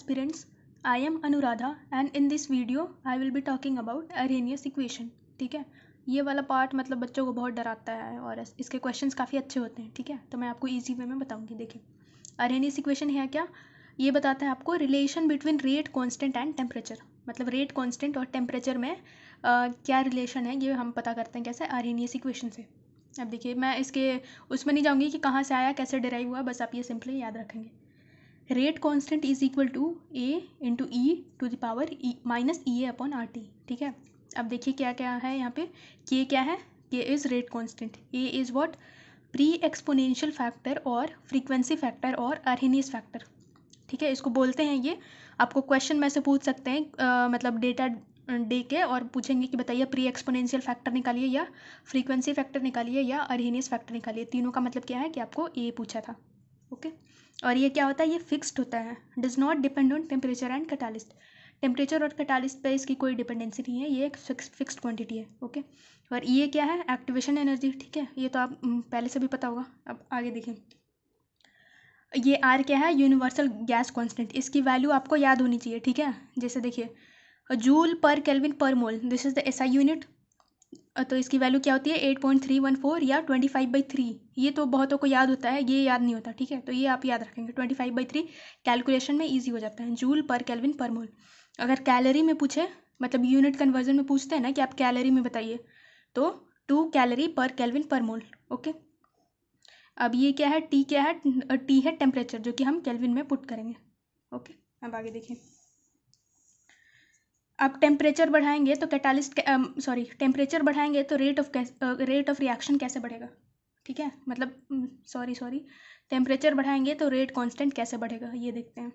aspirants I am Anuradha and in this video I will be talking about Arrhenius equation ठीक है ये वाला part मतलब बच्चों को बहुत डराता है और इसके क्वेश्चंस काफ़ी अच्छे होते हैं ठीक है तो मैं आपको इजी वे में बताऊंगी देखिए अरेनियस इक्वेशन है क्या ये बताता है आपको relation between rate constant and temperature मतलब रेट कांस्टेंट और टेम्परेचर में आ, क्या रिलेशन है ये हम पता करते हैं कैसे अरेनियस इक्वेशन से अब देखिए मैं इसके उसमें नहीं जाऊँगी कि कहाँ से आया कैसे डिराइव हुआ बस आप ये सिंपली याद रखेंगे rate constant is equal to A into e to the power e minus E A upon R T ठीक है अब देखिए क्या क्या है यहाँ पे के क्या है K is rate constant A is what pre exponential factor और फ्रीक्वेंसी फैक्टर और अरहिनीस फैक्टर ठीक है इसको बोलते हैं ये आपको क्वेश्चन में से पूछ सकते हैं आ, मतलब डेटा डे के और पूछेंगे कि बताइए प्री एक्सपोनेंशियल फैक्टर निकालिए या फ्रीक्वेंसी फैक्टर निकालिए या अरहिनीस फैक्टर निकालिए तीनों का मतलब क्या है कि आपको ए पूछा था ओके okay? और ये क्या होता है ये फिक्स्ड होता है does not depend on temperature and catalyst temperature और कैटालिस्ट पे इसकी कोई डिपेंडेंसी नहीं है ये एक फिक्स फिक्स्ड क्वांटिटी है ओके और ये क्या है एक्टिवेशन एनर्जी ठीक है ये तो आप mm, पहले से भी पता होगा अब आगे देखें ये आर क्या है यूनिवर्सल गैस कॉन्सटेंट इसकी वैल्यू आपको याद होनी चाहिए ठीक है जैसे देखिए जूल पर कैलविन पर mole this is the SI unit तो इसकी वैल्यू क्या होती है eight point three one four या ट्वेंटी फाइव बाई थ्री ये तो बहुतों को याद होता है ये याद नहीं होता ठीक है तो ये आप याद रखेंगे twenty five by three calculation में ईजी हो जाता है जूल पर कैलविन पर मोल अगर कैलरी में पूछे मतलब यूनिट कन्वर्जन में पूछते हैं ना कि आप कैलरी में बताइए तो टू कैलरी पर कैलविन पर मोल ओके अब ये क्या है टी क्या है टी है टेम्परेचर जो कि हम कैलविन में पुट करेंगे ओके अब आगे देखिए आप टेम्परेचर बढ़ाएंगे तो कैटालिस्ट सॉरी टेम्परेचर बढ़ाएंगे तो rate of rate of reaction कैसे बढ़ेगा ठीक है मतलब सॉरी सॉरी टेम्परेचर बढ़ाएंगे तो रेट कांस्टेंट कैसे बढ़ेगा ये देखते हैं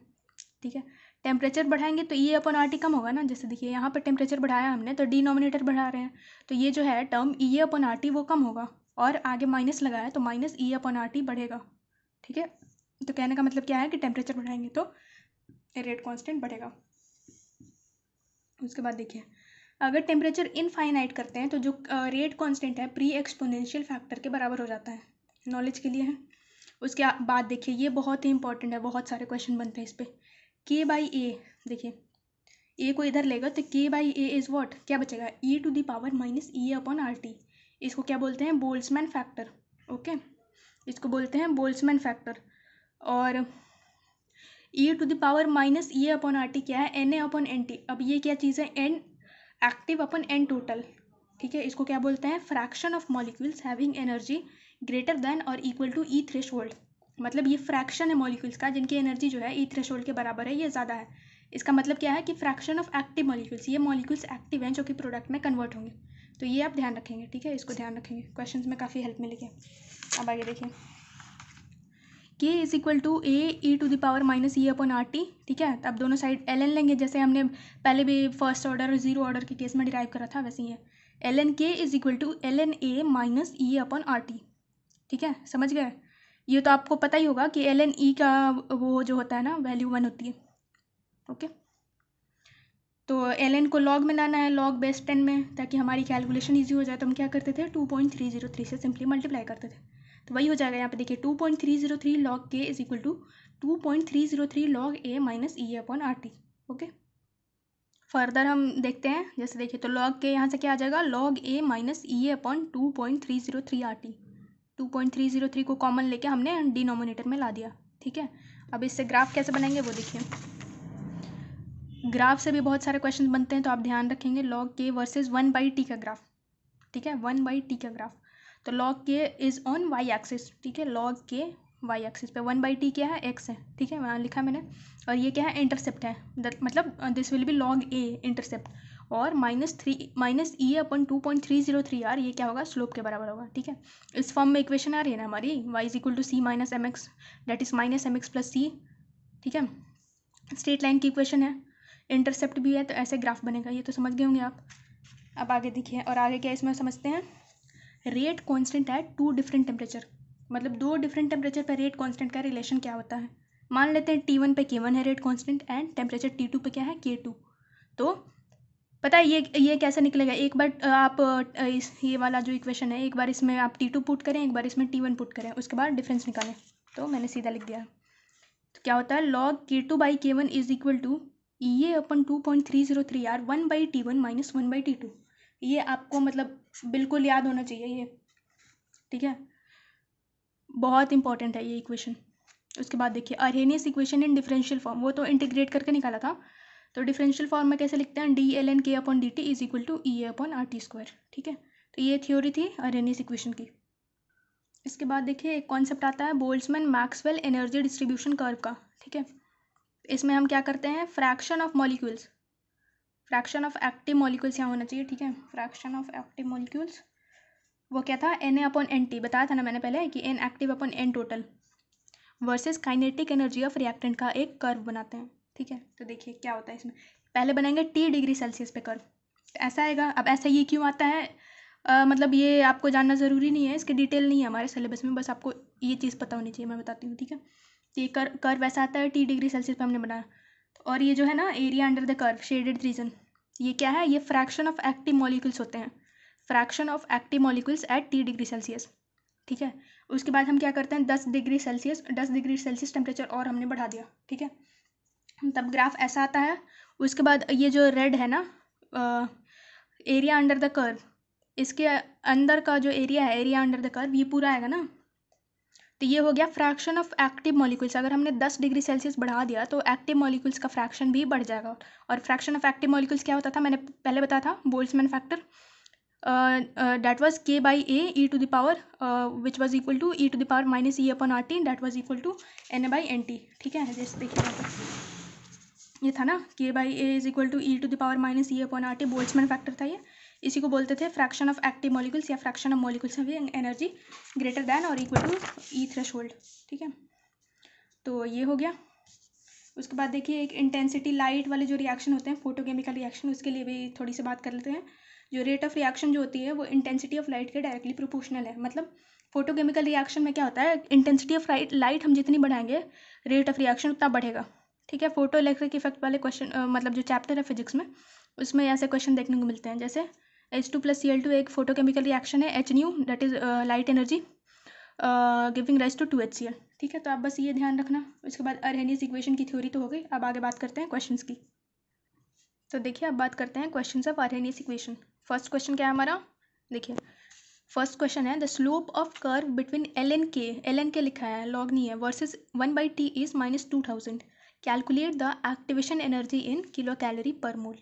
ठीक है टेम्परेचर बढ़ाएंगे तो ई अपन आर टी कम होगा ना जैसे देखिए यहाँ पर टेम्परेचर बढ़ाया हमने तो डिनोमिनेटर बढ़ा रहे हैं तो ये जो है term E upon R T वो कम होगा और आगे माइनस लगाया तो minus E upon R T बढ़ेगा ठीक है तो कहने का मतलब क्या है कि टेम्परेचर बढ़ाएंगे तो रेट कॉन्स्टेंट बढ़ेगा उसके बाद देखिए अगर टेम्परेचर इनफाइनाइट करते हैं तो जो रेट कांस्टेंट है प्री एक्सपोनेंशियल फैक्टर के बराबर हो जाता है नॉलेज के लिए है उसके बाद देखिए ये बहुत ही इंपॉर्टेंट है बहुत सारे क्वेश्चन बनते हैं इस पर के बाई ए देखिए ए को इधर लेगा तो के बाई ए इज़ वॉट क्या बचेगा E to the power minus E upon R T इसको क्या बोलते हैं बोल्समैन फैक्टर ओके इसको बोलते हैं बोल्समैन फैक्टर और E to the power minus E upon R T क्या है N A upon N T अब ये क्या चीज़ है N active upon N total ठीक है इसको क्या बोलते हैं fraction of molecules having energy greater than और इक्वल टू ई थ्रेश मतलब ये फ्रैक्शन है मॉलिक्यूल्स का जिनकी एनर्जी जो है ई e थ्रेश के बराबर है ये ज़्यादा है इसका मतलब क्या है कि फ्रैक्शन ऑफ एक्टिव मॉलिक्यूल्स ये मॉलिक्यूल्स एक्टिव हैं जो कि प्रोडक्ट में कन्वर्ट होंगे तो ये आप ध्यान रखेंगे ठीक है इसको ध्यान रखेंगे क्वेश्चन में काफ़ी हेल्प मिलेगी अब आगे देखिए K is equal to A E to the power minus E upon R T ठीक है तो अब दोनों साइड एल एन लेंगे जैसे हमने पहले भी फर्स्ट ऑर्डर और जीरो ऑर्डर के केस में डिराइव करा था वैसे ही है L N K is equal to L N A minus E upon R T ठीक है समझ गए ये तो आपको पता ही होगा कि एल एन ई का वो जो होता है ना वैल्यू वन होती है ओके तो एल एन को लॉग में लाना है लॉग बेस टेन में ताकि हमारी कैलकुलेशन ईजी हो जाए तो हम क्या करते थे two point three zero three से सिंपली मल्टीप्लाई करते थे तो वही हो जाएगा यहाँ पे देखिए two point three zero three log K is equal to two point three zero three log A minus E upon R T okay further हम देखते हैं जैसे देखिए तो लॉग के यहाँ से क्या आ जाएगा log A minus E upon two point three zero three R T two point three zero three को कॉमन लेके हमने डिनोमिनेटर में ला दिया ठीक है अब इससे ग्राफ कैसे बनाएंगे वो देखिए ग्राफ से भी बहुत सारे क्वेश्चन बनते हैं तो आप ध्यान रखेंगे log K versus one by T का ग्राफ ठीक है वन बाई टी का ग्राफ तो log K is on Y axis ठीक है लॉग के वाई एक्सिस पे वन बाई टी क्या है एक्स है ठीक है वहाँ लिखा मैंने और ये क्या है इंटरसेप्ट है दट मतलब this will be log A intercept और minus three minus E upon two point three zero three R ये क्या होगा स्लोप के बराबर होगा ठीक है इस फॉर्म में इक्वेशन आ रही है ना हमारी Y is equal to C minus M X that is minus M X plus C ठीक है स्ट्रेट लाइन की इक्वेशन है इंटरसेप्ट भी है तो ऐसे ग्राफ बनेगा ये तो समझ गए होंगे आप अब आगे देखिए और आगे क्या इसमें समझते हैं रेट कॉन्स्टेंट है टू डिफरेंट टेम्परेचर मतलब दो डिफरेंट टेम्परेचर पर रेट कॉन्स्टेंट का रिलेशन क्या होता है मान लेते हैं टी वन पर के वन है rate constant and temperature T two पर क्या है के टू तो पता है ये ये कैसे निकलेगा एक बार आप इस ये वाला जो इक्वेशन है एक बार इसमें आप टी टू पुट करें एक बार इसमें टी वन पुट करें उसके बाद डिफरेंस निकालें तो मैंने सीधा लिख दिया तो क्या होता है log K two by K one is equal to ये upon two point three zero three R one by T one minus one by T two ये आपको मतलब बिल्कुल याद होना चाहिए ये ठीक है बहुत इंपॉर्टेंट है ये इक्वेशन उसके बाद देखिए Arrhenius equation in differential form वो तो इंटीग्रेट करके निकाला था तो डिफरेंशियल फॉर्म में कैसे लिखते हैं D L N K upon D T is equal to E A upon R T square ठीक है तो ये थ्योरी थी अरेनियस इक्वेशन की इसके बाद देखिए एक कॉन्सेप्ट आता है Boltzmann Maxwell energy distribution curve का ठीक है इसमें हम क्या करते हैं fraction of molecules fraction of active molecules यहाँ होना चाहिए ठीक है फ्रैक्शन ऑफ एक्टिव मॉलिक्यूल्स वो क्या था N A upon N T बताया था ना मैंने पहले कि N active upon N total versus kinetic energy of reactant का एक कर्व बनाते हैं ठीक है तो देखिए क्या होता है इसमें पहले बनाएंगे टी डिग्री सेल्सियस पे कर्व तो ऐसा आएगा अब ऐसा ये क्यों आता है आ, मतलब ये आपको जानना ज़रूरी नहीं है इसकी डिटेल नहीं है हमारे सिलेबस में बस आपको ये चीज़ पता होनी चाहिए मैं बताती हूँ ठीक है ये कर कर्व ऐसा आता है टी डिग्री सेल्सियस पर हमने बनाया और ये जो है ना area under the curve shaded region ये क्या है ये फ्रैक्शन ऑफ एक्टिव मॉलिक्यूल्स होते हैं fraction of active molecules at T degree Celsius ठीक है उसके बाद हम क्या करते हैं दस डिग्री सेल्सियस दस डिग्री सेल्सियस टेम्परेचर और हमने बढ़ा दिया ठीक है तब ग्राफ ऐसा आता है उसके बाद ये जो रेड है ना एरिया अंडर द कर्व इसके अंदर का जो एरिया है एरिया अंडर द कर्व ये पूरा आएगा ना तो ये हो गया फ्रैक्शन ऑफ एक्टिव मॉलिक्यूल्स अगर हमने 10 डिग्री सेल्सियस बढ़ा दिया तो एक्टिव मॉलिक्यूल्स का फ्रैक्शन भी बढ़ जाएगा और फ्रैक्शन ऑफ एक्टिव मॉलिक्यूल्स क्या होता था मैंने पहले बताया था Boltzmann factor that was K by A E to the power which was equal to E to the power minus E upon R T that was equal to N A by N T ठीक है जैसे देखिए ये था ना K by A is equal to E to the power minus E upon R T Boltzmann factor था ये इसी को बोलते थे फ्रैक्शन ऑफ एक्टिव मॉलिक्यूल्स या फ्रैक्शन ऑफ मॉलिक्यूल्स में भी एनर्जी ग्रेटर दैन और इक्वल टू ई थ्रेश ठीक है तो ये हो गया उसके बाद देखिए एक इंटेंसिटी लाइट वाले जो रिएक्शन होते हैं फोटोकेमिकल रिएक्शन उसके लिए भी थोड़ी सी बात कर लेते हैं जो रेट ऑफ रिएक्शन जो होती है वो इंटेंसिटी ऑफ लाइट के डायरेक्टली प्रोपोर्शनल है मतलब फोटोकेमिकल रिएक्शन में क्या होता है इंटेंसिटी ऑफ लाइट लाइट हम जितनी बढ़ाएंगे रेट ऑफ रिएक्शन उतना बढ़ेगा ठीक है फोटो इलेक्ट्रिक इफेक्ट वाले क्वेश्चन मतलब जो चैप्टर है फिजिक्स में उसमें ऐसे क्वेश्चन देखने को मिलते हैं जैसे H two plus C L two एक फोटोकेमिकल रिएक्शन है H nu that is light energy giving rise to two H C L ठीक है तो आप बस ये ध्यान रखना उसके बाद अरहेनियस इक्वेशन की थ्योरी तो हो गई अब आगे बात करते हैं क्वेश्चन की तो देखिए अब बात करते हैं question of Arrhenius equation first question क्या है हमारा देखिए फर्स्ट क्वेश्चन है the slope of curve between L N K L N K लिखा है लॉग नहीं है versus one by T is minus two thousand calculate the activation energy in kilo calorie per mole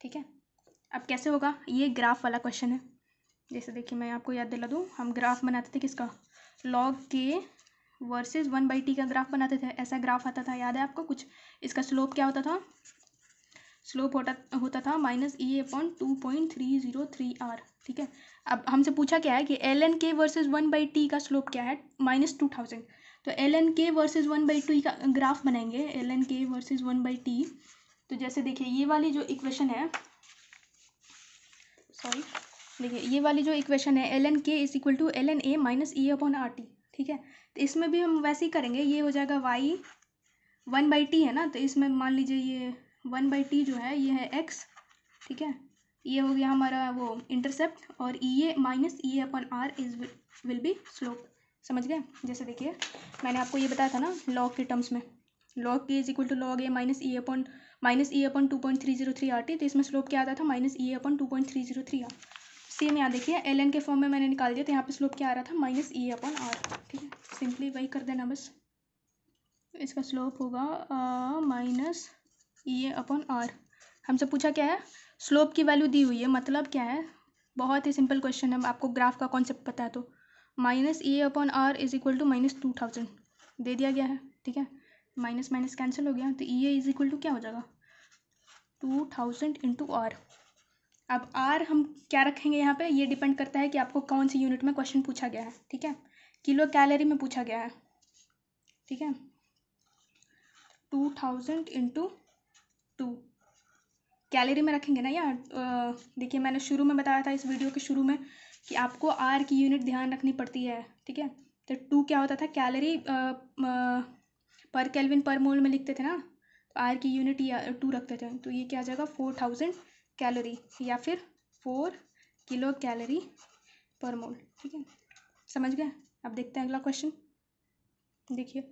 ठीक है अब कैसे होगा ये ग्राफ वाला क्वेश्चन है जैसे देखिए मैं आपको याद दिला दूँ हम ग्राफ बनाते थे किसका log K versus one by T का ग्राफ बनाते थे ऐसा ग्राफ आता था याद है आपको कुछ इसका स्लोप क्या होता था स्लोप होता होता था minus E upon two point three zero three R ठीक है अब हमसे पूछा क्या है कि L N K versus one by T का स्लोप क्या है माइनस टू थाउजेंड तो L N K versus one by two का ग्राफ बनाएंगे L N K versus one by T तो जैसे देखिए ये वाली जो इक्वेशन है सॉरी देखिए ये वाली जो इक्वेशन है L N K is equal to L N A minus E upon R T ठीक है तो इसमें भी हम वैसे ही करेंगे ये हो जाएगा वाई वन बाई टी है ना तो इसमें मान लीजिए ये वन बाई टी जो है ये है एक्स ठीक है ये हो गया हमारा वो इंटरसेप्ट और E A minus E upon R is will be slope समझ गए जैसे देखिए मैंने आपको ये बताया था ना लॉग के टर्म्स में log K is equal to log A minus E upon minus E upon two point three zero three R T तो इसमें स्लोप क्या आता था minus E upon two point three zero three R same यहाँ देखिए L N के form में मैंने निकाल दिया तो यहाँ पे स्लोप क्या आ रहा था माइनस ई अपन आर ठीक है सिंपली वही कर देना बस इसका स्लोप होगा माइनस ए अपन आर हमसे पूछा क्या है स्लोप की वैल्यू दी हुई है मतलब क्या है बहुत ही सिंपल क्वेश्चन है आपको ग्राफ का कॉन्सेप्ट पता है तो minus E upon R is equal to minus two thousand दे दिया गया है ठीक है माइनस माइनस कैंसिल हो गया तो E A is equal to क्या हो जाएगा टू थाउजेंड इंटू आर अब आर हम क्या रखेंगे यहाँ पे ये डिपेंड करता है कि आपको कौन सी यूनिट में क्वेश्चन पूछा गया है ठीक है किलो कैलोरी में पूछा गया है ठीक है two thousand into two calorie में रखेंगे ना यार देखिए मैंने शुरू में बताया था इस वीडियो के शुरू में कि आपको आर की यूनिट ध्यान रखनी पड़ती है ठीक है तो टू क्या होता था कैलरी पर कैलविन पर मोल में लिखते थे ना आर की यूनिट या टू रखते थे तो ये क्या आ जाएगा फोर थाउजेंड कैलोरी या फिर four kilo calorie per mole ठीक है समझ गए अब देखते हैं अगला क्वेश्चन देखिए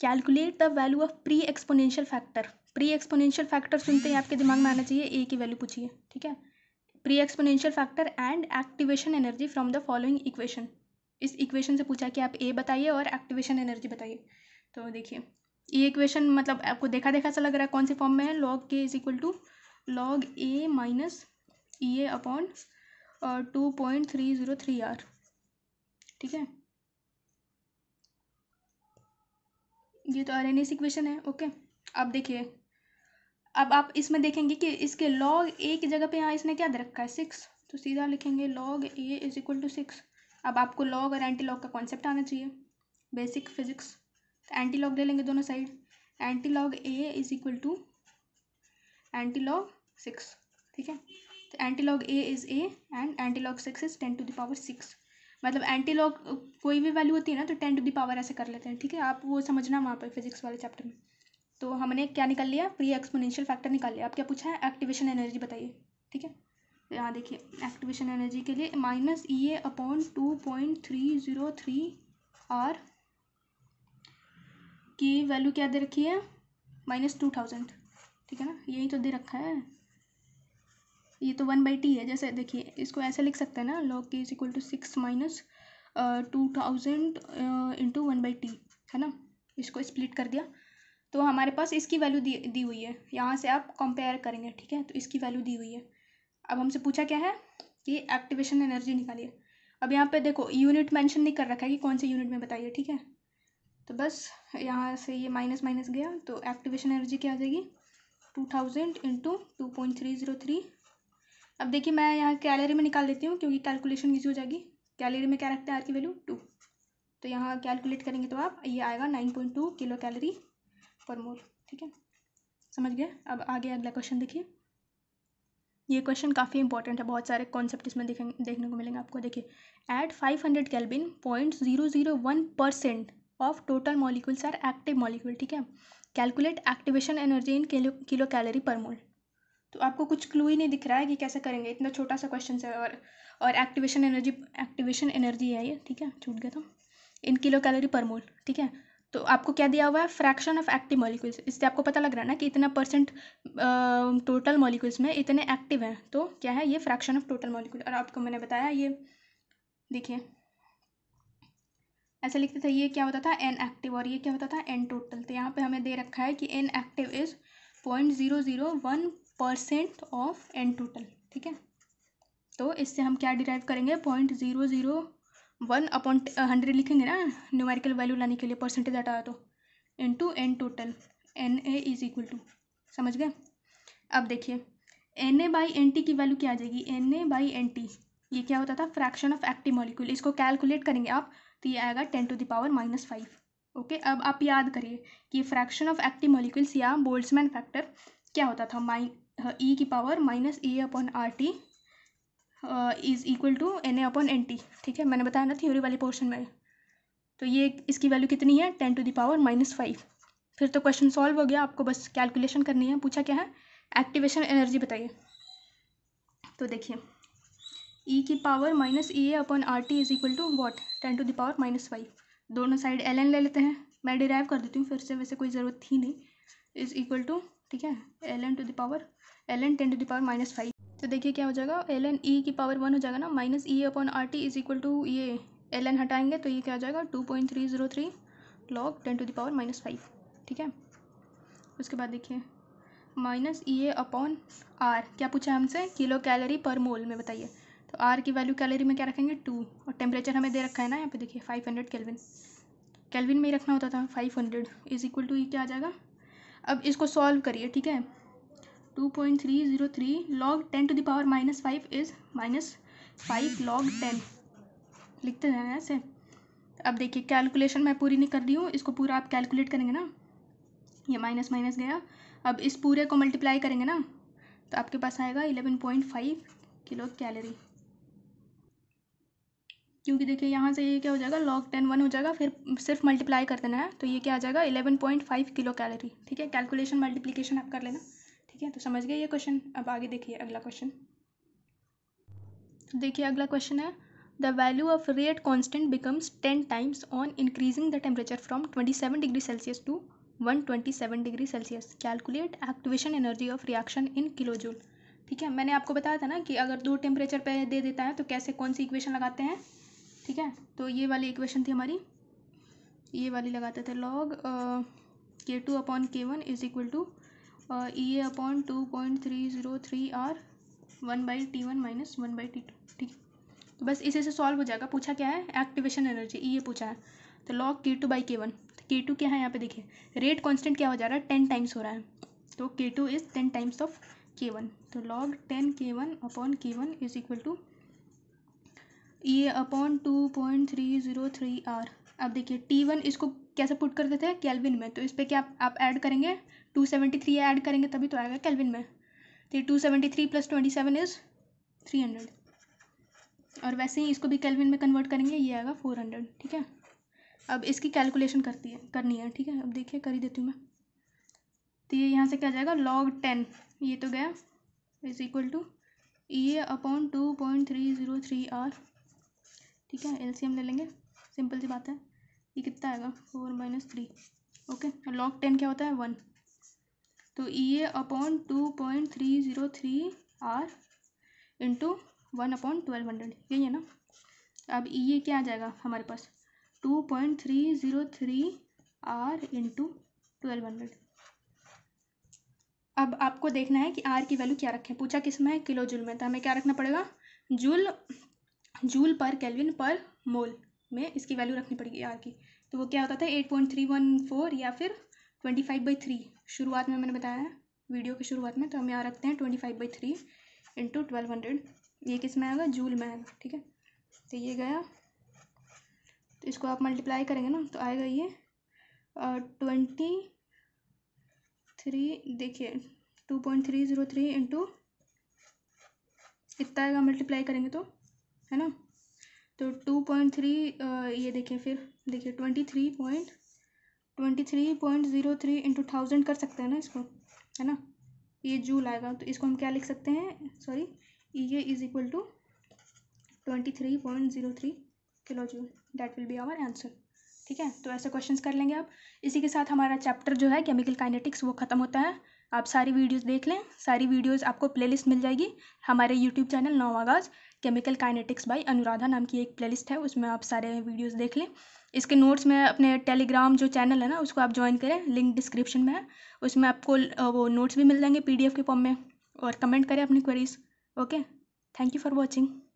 calculate the value of pre exponential factor pre exponential factor सुनते ही आपके दिमाग में आना चाहिए ए की वैल्यू पूछिए ठीक है pre exponential factor and activation energy from the following equation इस इक्वेशन से पूछा कि आप ए बताइए और एक्टिवेशन एनर्जी बताइए तो देखिए ये इक्वेशन मतलब आपको देखा देखा सा लग रहा है कौन से फॉर्म में है log K is equal to log A minus E A upon two point three zero three R ठीक है ये तो आर एन एस इक्वेशन है ओके अब देखिए अब आप इसमें देखेंगे कि इसके लॉग ए की जगह पे यहाँ इसने क्या दे रखा है सिक्स तो सीधा लिखेंगे log A is equal to six अब आपको लॉग और एंटी लॉग का कॉन्सेप्ट आना चाहिए बेसिक फिजिक्स एंटी लॉग ले लेंगे दोनों side anti log A is equal to anti log six ठीक है तो anti log A is A and anti log six is ten to the power six मतलब एंटी लॉग कोई भी value होती है ना तो टेन टू द पावर ऐसे कर लेते हैं ठीक है आप वो समझना वहाँ पर फिजिक्स वाले चैप्टर में तो हमने क्या निकाल लिया प्री एक्सपोनेंशियल फैक्टर निकाल लिया आप क्या पूछा है एक्टिवेशन एनर्जी बताइए ठीक है यहाँ देखिए एक्टिवेशन एनर्जी के लिए minus E A upon two point three zero three R की वैल्यू क्या दे रखी है माइनस टू थाउजेंड ठीक है ना यही तो दे रखा है ये तो वन बाई टी है जैसे देखिए इसको ऐसे लिख सकते हैं ना log K is equal to six minus two thousand into one by T है ना इसको स्प्लिट कर दिया तो हमारे पास इसकी वैल्यू दी दी हुई है यहाँ से आप कंपेयर करेंगे ठीक है तो इसकी वैल्यू दी हुई है अब हमसे पूछा क्या है कि एक्टिवेशन एनर्जी निकालिए अब यहाँ पे देखो यूनिट मेंशन नहीं कर रखा है कि कौन से यूनिट में बताइए ठीक है तो बस यहाँ से ये माइनस माइनस गया तो एक्टिवेशन एनर्जी क्या आ जाएगी two thousand into two point three zero three अब देखिए मैं यहाँ कैलरी में निकाल देती हूँ क्योंकि कैलकुलेशन ईजी हो जाएगी कैलरी में क्या रखते हैं आर की वैल्यू टू तो यहाँ कैलकुलेट करेंगे तो आप ये आएगा nine point two kilo calorie per mole ठीक है समझ गए अब आगे अगला क्वेश्चन देखिए ये क्वेश्चन काफ़ी इंपॉर्टेंट है बहुत सारे कॉन्सेप्ट इसमें देखने को मिलेंगे आपको देखिए at five hundred kelvin point zero zero one percent of total molecules are active molecule ठीक है calculate activation energy in kilo kilo calorie per mole तो आपको कुछ क्लू ही नहीं दिख रहा है कि कैसे करेंगे इतना छोटा सा क्वेश्चन है और और एक्टिवेशन एनर्जी एक्टिवेशन एनर्जी है ये ठीक है छूट गया था इन किलो कैलोरी पर मोल ठीक है तो आपको क्या दिया हुआ है फ्रैक्शन ऑफ एक्टिव मॉलिक्यूल्स इससे आपको पता लग रहा है ना कि इतना परसेंट टोटल मॉलिक्यूल्स में इतने एक्टिव हैं तो क्या है ये फ्रैक्शन ऑफ टोटल मॉलिक्यूल और आपको मैंने बताया ये देखिए ऐसा लिखते थे ये क्या होता था एन एक्टिव और ये क्या होता था एन टोटल तो यहाँ पे हमें दे रखा है कि N active is point zero zero one percent of N total ठीक है तो इससे हम क्या डिराइव करेंगे point zero zero one upon hundred लिखेंगे ना न्यूमेरिकल वैल्यू लाने के लिए परसेंटेज हटाया तो into N total N A is equal to समझ गए अब देखिए N A by N T की वैल्यू क्या आ जाएगी N A by N T ये क्या होता था फ्रैक्शन ऑफ एक्टिव मॉलिक्यूल इसको कैलकुलेट करेंगे आप तो ये आएगा ten to power minus five okay अब आप याद करिए कि फ्रैक्शन ऑफ एक्टिव मॉलिक्यूल्स या बोल्ट्समैन फैक्टर क्या होता था माइ ई e की power minus A upon R T is equal to N A upon N T ठीक है मैंने बताया ना थ्योरी वाली पोर्शन में तो ये इसकी वैल्यू कितनी है ten to the power minus five फिर तो क्वेश्चन सॉल्व हो गया आपको बस कैलकुलेशन करनी है पूछा क्या है एक्टिवेशन एनर्जी बताइए तो देखिए ई e की power minus E A upon R T is equal to what ten to the power minus five दोनों साइड एल एन ले लेते हैं मैं डिराइव कर देती हूँ फिर से वैसे कोई ज़रूरत थी नहीं इज़ इक्वल टू ठीक है L N to the power L N ten to the power minus five तो देखिए क्या हो जाएगा एल एन ई की पावर वन हो जाएगा ना minus E upon R T is equal to ये एल एन हटाएंगे तो ये क्या हो जाएगा two point three zero three log ten to the power minus five ठीक है उसके बाद देखिए minus E A upon R क्या पूछा हमसे किलो कैलोरी पर मोल में बताइए तो आर की वैल्यू कैलोरी में क्या रखेंगे टू और टेम्परेचर हमें दे रखा है ना यहाँ पे देखिए फाइव हंड्रेड कैलविन कैलविन में ही रखना होता था five hundred is equal to ये क्या आ जाएगा अब इसको सॉल्व करिए ठीक है two point three zero three log ten to the power minus five is minus five log ten लिखते हैं ऐसे अब देखिए कैलकुलेशन मैं पूरी नहीं कर रही हूँ इसको पूरा आप कैलकुलेट करेंगे ना ये माइनस माइनस गया अब इस पूरे को मल्टीप्लाई करेंगे ना तो आपके पास आएगा eleven point five kilo calorie क्योंकि देखिए यहाँ से ये क्या हो जाएगा लॉग टेन वन हो जाएगा फिर सिर्फ मल्टीप्लाई कर देना है तो ये क्या आ जाएगा eleven point five kilo calorie ठीक है कैलकुलेशन मल्टीप्लीकेशन आप कर लेना ठीक है तो समझ गए ये क्वेश्चन अब आगे देखिए अगला क्वेश्चन तो देखिए अगला क्वेश्चन है the value of rate constant becomes ten times on increasing the temperature from twenty seven degree Celsius to one twenty seven degree Celsius calculate activation energy of reaction in kilo joule ठीक है मैंने आपको बताया था ना कि अगर दो टेम्परेचर पे दे देता है तो कैसे कौन सी इक्वेशन लगाते हैं ठीक है तो ये वाली इक्वेशन थी हमारी ये वाली लगाते थे log K two upon K one is equal to E A upon two point three zero three R one by T one minus one by T two ठीक तो बस इसी से सॉल्व हो जाएगा पूछा क्या है एक्टिवेशन एनर्जी ई ए पूछा है तो log K two by K one तो के टू क्या है यहाँ पे देखिए रेट कॉन्स्टेंट क्या हो जा रहा है टेन टाइम्स हो रहा है तो K two is ten times of K one तो log ten K one upon K one is equal to ये upon two point three zero three R अब देखिए टी वन इसको कैसे पुट करते थे कैलविन में तो इस पर क्या आप, ऐड करेंगे टू सेवेंटी थ्री ऐड करेंगे तभी तो आएगा कैलविन में तो two seventy three plus twenty seven is three hundred और वैसे ही इसको भी कैलविन में कन्वर्ट करेंगे ये आएगा फोर हंड्रेड ठीक है अब इसकी कैलकुलेशन करती है करनी है ठीक है अब देखिए कर ही देती हूँ मैं तो ये यहाँ से क्या जाएगा लॉग टेन ये तो गया इज इक्वल टू ये upon two point three zero three R ठीक है एलसीएम ले लेंगे सिंपल सी बात है ये कितना आएगा four minus three okay log ten क्या होता है वन तो E A upon two point three zero three R into one upon twelve hundred यही है ना अब ई ये क्या आ जाएगा हमारे पास two point three zero three R into twelve hundred अब आपको देखना है कि आर की वैल्यू क्या रखें पूछा किस में किलो जुल में तो हमें क्या रखना पड़ेगा जुल जूल पर कैलविन पर मोल में इसकी वैल्यू रखनी पड़ेगी आर की तो वो क्या होता था eight point three one four या फिर ट्वेंटी फाइव बाई थ्री शुरुआत में मैंने बताया है वीडियो की शुरुआत में तो हम यहाँ रखते हैं twenty five by three into twelve hundred ये किस में आएगा जूल में आएगा ठीक है तो ये गया तो इसको आप मल्टीप्लाई करेंगे ना तो आएगा ये ट्वेंटी थ्री देखिए two point three zero three into कितना आएगा मल्टीप्लाई करेंगे तो है ना तो टू पॉइंट थ्री ये देखें फिर देखिए twenty three point twenty three point zero three into thousand कर सकते हैं ना इसको है ना ये जूल आएगा तो इसको हम क्या लिख सकते हैं सॉरी ये is equal to twenty three point zero three kilo joule that will be our answer ठीक है तो ऐसे क्वेश्चंस कर लेंगे आप इसी के साथ हमारा चैप्टर जो है केमिकल काइनेटिक्स वो ख़त्म होता है आप सारी वीडियोस देख लें सारी वीडियोस आपको प्लेलिस्ट मिल जाएगी हमारे यूट्यूब चैनल नौ आगाज़ केमिकल काइनेटिक्स बाई अनुराधा नाम की एक प्लेलिस्ट है उसमें आप सारे वीडियोस देख लें इसके नोट्स में अपने टेलीग्राम जो चैनल है ना उसको आप ज्वाइन करें लिंक डिस्क्रिप्शन में है उसमें आपको वो नोट्स भी मिल जाएंगे पी के फॉर्म में और कमेंट करें अपनी queries okay thank you for watching